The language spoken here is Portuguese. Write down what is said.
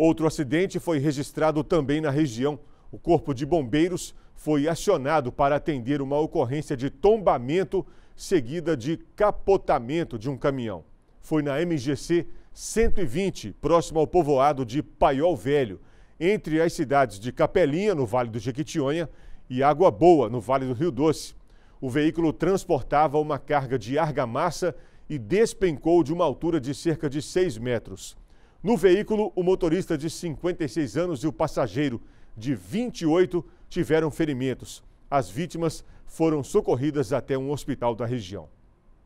Outro acidente foi registrado também na região. O Corpo de Bombeiros foi acionado para atender uma ocorrência de tombamento seguida de capotamento de um caminhão. Foi na MGC 120, próximo ao povoado de Paiol Velho, entre as cidades de Capelinha, no Vale do Jequitinhonha, e Água Boa, no Vale do Rio Doce. O veículo transportava uma carga de argamassa e despencou de uma altura de cerca de 6 metros. No veículo, o motorista de 56 anos e o passageiro de 28 tiveram ferimentos. As vítimas foram socorridas até um hospital da região.